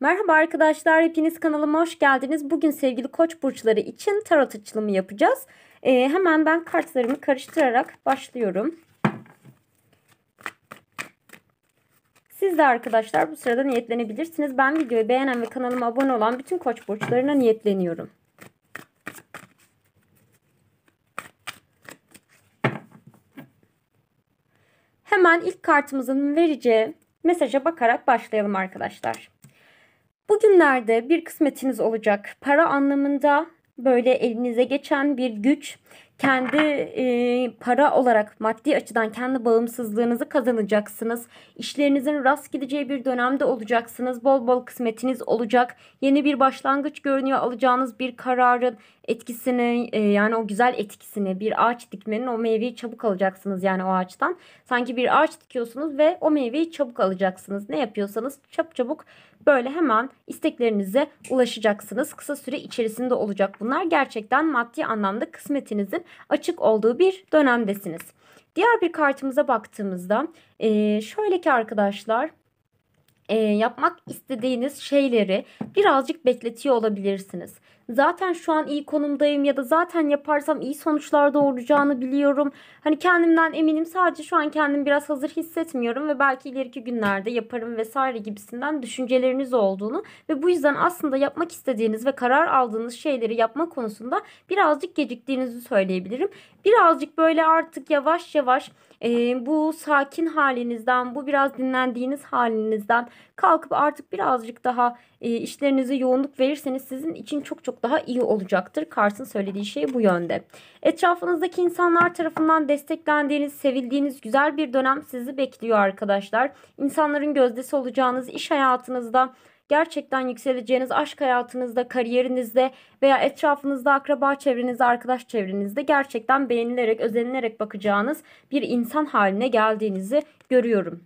Merhaba arkadaşlar, hepiniz kanalıma hoş geldiniz. Bugün sevgili koç burçları için tarot açılımı yapacağız. Ee, hemen ben kartlarımı karıştırarak başlıyorum. Siz de arkadaşlar bu sırada niyetlenebilirsiniz. Ben videoyu beğenen ve kanalıma abone olan bütün koç burçlarına niyetleniyorum. Hemen ilk kartımızın vereceği mesaja bakarak başlayalım arkadaşlar. Bugünlerde bir kısmetiniz olacak. Para anlamında böyle elinize geçen bir güç kendi e, para olarak maddi açıdan kendi bağımsızlığınızı kazanacaksınız. İşlerinizin rast gideceği bir dönemde olacaksınız. Bol bol kısmetiniz olacak. Yeni bir başlangıç görünüyor. Alacağınız bir kararın etkisini e, yani o güzel etkisini bir ağaç dikmenin o meyveyi çabuk alacaksınız yani o ağaçtan. Sanki bir ağaç dikiyorsunuz ve o meyveyi çabuk alacaksınız. Ne yapıyorsanız çap çabuk böyle hemen isteklerinize ulaşacaksınız. Kısa süre içerisinde olacak bunlar. Gerçekten maddi anlamda kısmetinizin açık olduğu bir dönemdesiniz. Diğer bir kartımıza baktığımızda e, şöyle ki arkadaşlar e, yapmak istediğiniz şeyleri birazcık bekletiyor olabilirsiniz zaten şu an iyi konumdayım ya da zaten yaparsam iyi sonuçlar doğuracağını biliyorum. Hani kendimden eminim sadece şu an kendim biraz hazır hissetmiyorum ve belki ileriki günlerde yaparım vesaire gibisinden düşünceleriniz olduğunu ve bu yüzden aslında yapmak istediğiniz ve karar aldığınız şeyleri yapma konusunda birazcık geciktiğinizi söyleyebilirim. Birazcık böyle artık yavaş yavaş e, bu sakin halinizden, bu biraz dinlendiğiniz halinizden kalkıp artık birazcık daha e, işlerinize yoğunluk verirseniz sizin için çok çok çok daha iyi olacaktır. Kars'ın söylediği şey bu yönde. Etrafınızdaki insanlar tarafından desteklendiğiniz, sevildiğiniz güzel bir dönem sizi bekliyor arkadaşlar. İnsanların gözdesi olacağınız iş hayatınızda gerçekten yükseleceğiniz aşk hayatınızda, kariyerinizde veya etrafınızda, akraba çevrenizde, arkadaş çevrenizde gerçekten beğenilerek, özenilerek bakacağınız bir insan haline geldiğinizi görüyorum.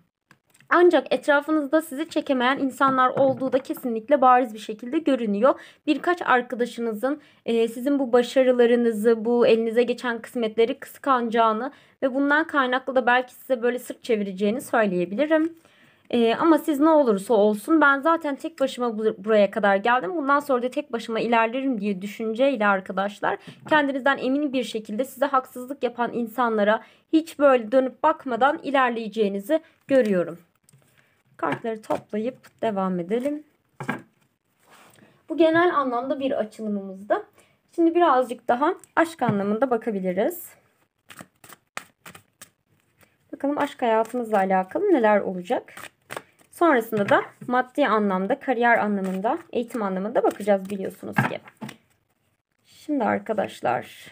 Ancak etrafınızda sizi çekemeyen insanlar olduğu da kesinlikle bariz bir şekilde görünüyor. Birkaç arkadaşınızın e, sizin bu başarılarınızı, bu elinize geçen kısmetleri kıskanacağını ve bundan kaynaklı da belki size böyle sırt çevireceğini söyleyebilirim. Ee, ama siz ne olursa olsun ben zaten tek başıma buraya kadar geldim. Bundan sonra da tek başıma ilerlerim diye düşünceyle arkadaşlar kendinizden emin bir şekilde size haksızlık yapan insanlara hiç böyle dönüp bakmadan ilerleyeceğinizi görüyorum. Kartları toplayıp devam edelim. Bu genel anlamda bir açılımımızdı. Şimdi birazcık daha aşk anlamında bakabiliriz. Bakalım aşk hayatımızla alakalı neler olacak. Sonrasında da maddi anlamda, kariyer anlamında, eğitim anlamında bakacağız biliyorsunuz ki. Şimdi arkadaşlar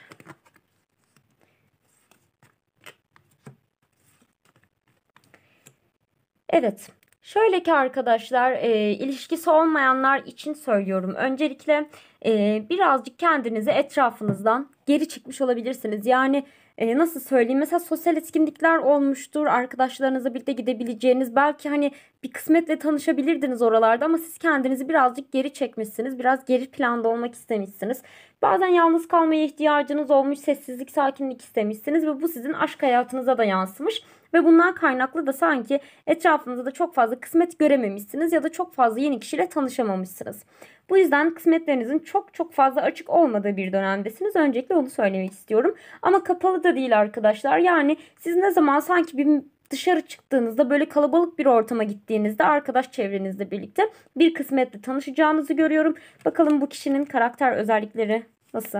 Evet. Şöyle ki arkadaşlar e, ilişkisi olmayanlar için söylüyorum. Öncelikle e, birazcık kendinizi etrafınızdan geri çıkmış olabilirsiniz. Yani e, nasıl söyleyeyim mesela sosyal etkinlikler olmuştur arkadaşlarınızla birlikte gidebileceğiniz belki hani bir kısmetle tanışabilirdiniz oralarda ama siz kendinizi birazcık geri çekmişsiniz biraz geri planda olmak istemişsiniz bazen yalnız kalmaya ihtiyacınız olmuş sessizlik sakinlik istemişsiniz ve bu sizin aşk hayatınıza da yansımış ve bundan kaynaklı da sanki etrafınızda da çok fazla kısmet görememişsiniz ya da çok fazla yeni kişiyle tanışamamışsınız. Bu yüzden kısmetlerinizin çok çok fazla açık olmadığı bir dönemdesiniz. Öncelikle onu söylemek istiyorum. Ama kapalı da değil arkadaşlar. Yani siz ne zaman sanki bir dışarı çıktığınızda böyle kalabalık bir ortama gittiğinizde arkadaş çevrenizle birlikte bir kısmetle tanışacağınızı görüyorum. Bakalım bu kişinin karakter özellikleri nasıl?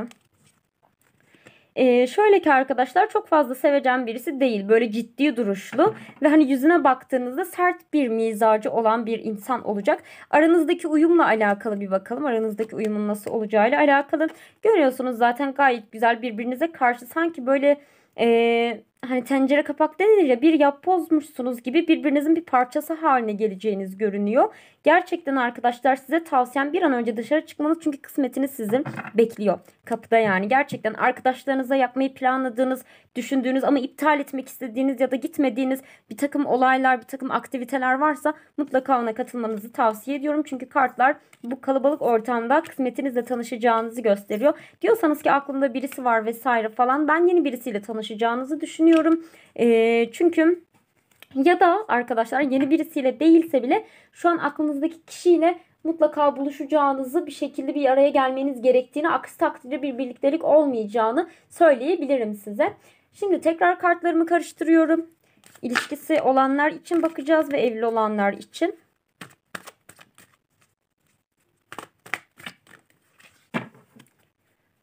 Ee, şöyle ki arkadaşlar çok fazla seveceğim birisi değil. Böyle ciddi duruşlu ve hani yüzüne baktığınızda sert bir mizacı olan bir insan olacak. Aranızdaki uyumla alakalı bir bakalım. Aranızdaki uyumun nasıl olacağıyla alakalı. Görüyorsunuz zaten gayet güzel birbirinize karşı sanki böyle... Ee, hani tencere kapak denilince ya bir yapbozmuşsunuz gibi birbirinizin bir parçası haline geleceğiniz görünüyor. Gerçekten arkadaşlar size tavsiyem bir an önce dışarı çıkmanız çünkü kısmetiniz sizin bekliyor kapıda yani. Gerçekten arkadaşlarınıza yapmayı planladığınız, düşündüğünüz ama iptal etmek istediğiniz ya da gitmediğiniz bir takım olaylar, bir takım aktiviteler varsa mutlaka ona katılmanızı tavsiye ediyorum. Çünkü kartlar bu kalabalık ortamda kısmetinizle tanışacağınızı gösteriyor. Diyorsanız ki aklımda birisi var vesaire falan ben yeni birisiyle tanışacağınızı düşünüyorum düşünüyorum. E, çünkü ya da arkadaşlar yeni birisiyle değilse bile şu an aklınızdaki kişiyle mutlaka buluşacağınızı bir şekilde bir araya gelmeniz gerektiğini aksi takdirde bir birliktelik olmayacağını söyleyebilirim size. Şimdi tekrar kartlarımı karıştırıyorum. İlişkisi olanlar için bakacağız ve evli olanlar için.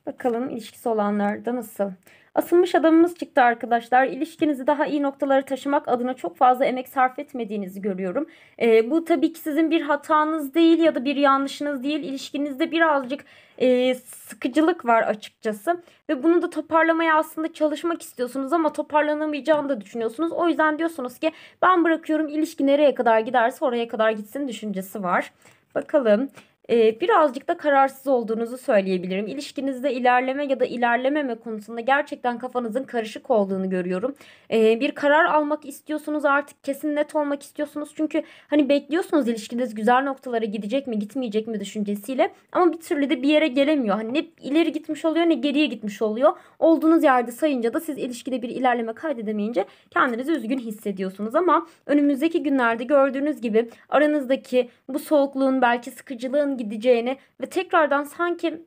Bakalım ilişkisi olanlarda nasıl? Asılmış adamımız çıktı arkadaşlar. İlişkinizi daha iyi noktalara taşımak adına çok fazla emek sarf etmediğinizi görüyorum. E, bu tabii ki sizin bir hatanız değil ya da bir yanlışınız değil. İlişkinizde birazcık e, sıkıcılık var açıkçası. Ve bunu da toparlamaya aslında çalışmak istiyorsunuz ama toparlanamayacağını da düşünüyorsunuz. O yüzden diyorsunuz ki ben bırakıyorum ilişki nereye kadar giderse oraya kadar gitsin düşüncesi var. Bakalım ee, birazcık da kararsız olduğunuzu söyleyebilirim. İlişkinizde ilerleme ya da ilerlememe konusunda gerçekten kafanızın karışık olduğunu görüyorum. Ee, bir karar almak istiyorsunuz artık kesin net olmak istiyorsunuz. Çünkü hani bekliyorsunuz ilişkiniz güzel noktalara gidecek mi gitmeyecek mi düşüncesiyle. Ama bir türlü de bir yere gelemiyor. Hani ne ileri gitmiş oluyor ne geriye gitmiş oluyor. Olduğunuz yerde sayınca da siz ilişkide bir ilerleme kaydedemeyince kendinizi üzgün hissediyorsunuz. Ama önümüzdeki günlerde gördüğünüz gibi aranızdaki bu soğukluğun belki sıkıcılığın gideceğini ve tekrardan sanki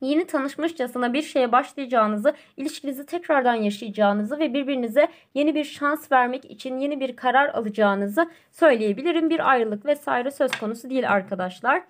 yeni tanışmışçasına bir şeye başlayacağınızı, ilişkinizi tekrardan yaşayacağınızı ve birbirinize yeni bir şans vermek için yeni bir karar alacağınızı söyleyebilirim. Bir ayrılık vesaire söz konusu değil arkadaşlar.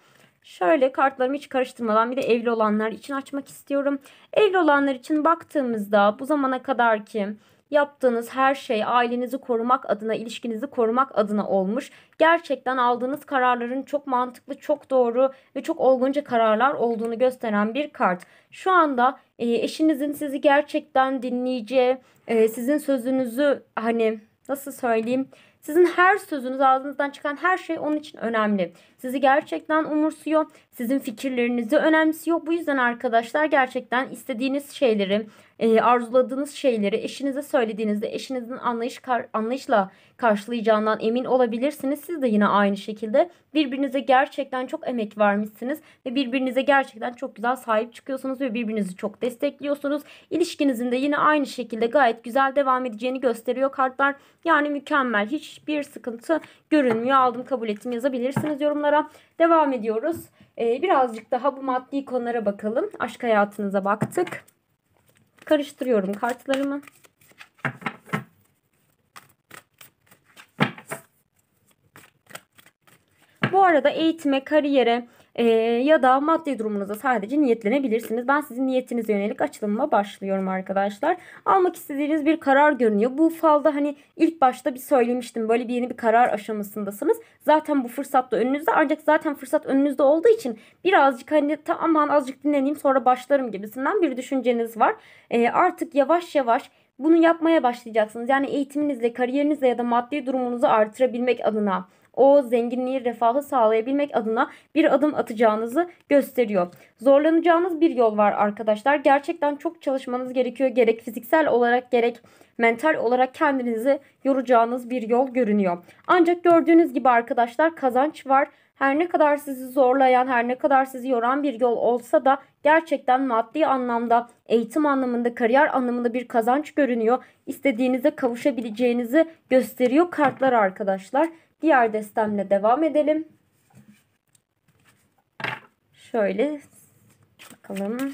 Şöyle kartlarımı hiç karıştırmadan bir de evli olanlar için açmak istiyorum. Evli olanlar için baktığımızda bu zamana kadar ki Yaptığınız her şey ailenizi korumak adına, ilişkinizi korumak adına olmuş. Gerçekten aldığınız kararların çok mantıklı, çok doğru ve çok olgunca kararlar olduğunu gösteren bir kart. Şu anda e, eşinizin sizi gerçekten dinleyeceği, e, sizin sözünüzü hani nasıl söyleyeyim? Sizin her sözünüz ağzınızdan çıkan her şey onun için önemli. Sizi gerçekten umursuyor. Sizin fikirlerinizi önemsiyor. Bu yüzden arkadaşlar gerçekten istediğiniz şeyleri, e, arzuladığınız şeyleri eşinize söylediğinizde eşinizin anlayış kar, anlayışla karşılayacağından emin olabilirsiniz. Siz de yine aynı şekilde birbirinize gerçekten çok emek vermişsiniz ve birbirinize gerçekten çok güzel sahip çıkıyorsunuz ve birbirinizi çok destekliyorsunuz. İlişkinizin de yine aynı şekilde gayet güzel devam edeceğini gösteriyor kartlar. Yani mükemmel hiçbir sıkıntı görünmüyor. Aldım kabul ettim yazabilirsiniz yorumlara konulara devam ediyoruz. Ee, birazcık daha bu maddi konulara bakalım. Aşk hayatınıza baktık. Karıştırıyorum kartlarımı. Bu arada eğitime, kariyere, e, ya da maddi durumunuza sadece niyetlenebilirsiniz. Ben sizin niyetinize yönelik açılımıma başlıyorum arkadaşlar. Almak istediğiniz bir karar görünüyor. Bu falda hani ilk başta bir söylemiştim. Böyle bir yeni bir karar aşamasındasınız. Zaten bu fırsat da önünüzde. Ancak zaten fırsat önünüzde olduğu için birazcık hani tamam azıcık dinleneyim sonra başlarım gibisinden bir düşünceniz var. E, artık yavaş yavaş bunu yapmaya başlayacaksınız. Yani eğitiminizle, kariyerinizle ya da maddi durumunuzu artırabilmek adına o zenginliği, refahı sağlayabilmek adına bir adım atacağınızı gösteriyor. Zorlanacağınız bir yol var arkadaşlar. Gerçekten çok çalışmanız gerekiyor. Gerek fiziksel olarak gerek mental olarak kendinizi yoracağınız bir yol görünüyor. Ancak gördüğünüz gibi arkadaşlar kazanç var. Her ne kadar sizi zorlayan, her ne kadar sizi yoran bir yol olsa da gerçekten maddi anlamda, eğitim anlamında, kariyer anlamında bir kazanç görünüyor. İstediğinize kavuşabileceğinizi gösteriyor kartlar arkadaşlar. Diğer destemle devam edelim. Şöyle bakalım.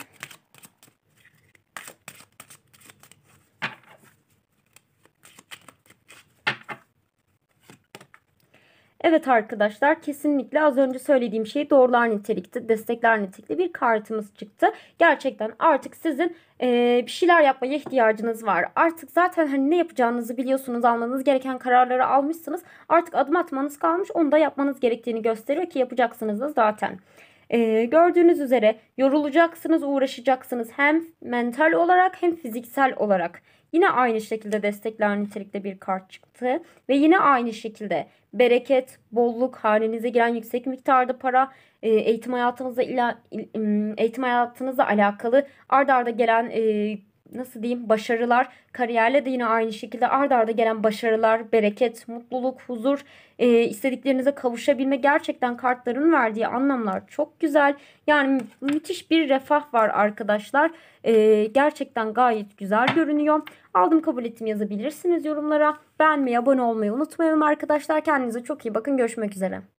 Evet arkadaşlar kesinlikle az önce söylediğim şey doğrular nitelikte, destekler nitelikli bir kartımız çıktı. Gerçekten artık sizin e, bir şeyler yapmaya ihtiyacınız var. Artık zaten hani ne yapacağınızı biliyorsunuz, almanız gereken kararları almışsınız. Artık adım atmanız kalmış, onu da yapmanız gerektiğini gösteriyor ki yapacaksınız da zaten. Ee, gördüğünüz üzere yorulacaksınız, uğraşacaksınız hem mental olarak hem fiziksel olarak. Yine aynı şekilde destekler nitelikte bir kart çıktı. Ve yine aynı şekilde bereket, bolluk, halinize giren yüksek miktarda para, e, eğitim hayatınızla, ila, eğitim hayatınızla alakalı ardarda arda gelen e, nasıl diyeyim başarılar, kariyerle de yine aynı şekilde ardarda arda gelen başarılar, bereket, mutluluk, huzur, e, istediklerinize kavuşabilme gerçekten kartların verdiği anlamlar çok güzel. Yani müthiş bir refah var arkadaşlar. E, gerçekten gayet güzel görünüyor. Aldım kabul ettim yazabilirsiniz yorumlara. Beğenmeyi, abone olmayı unutmayalım arkadaşlar. Kendinize çok iyi bakın. Görüşmek üzere.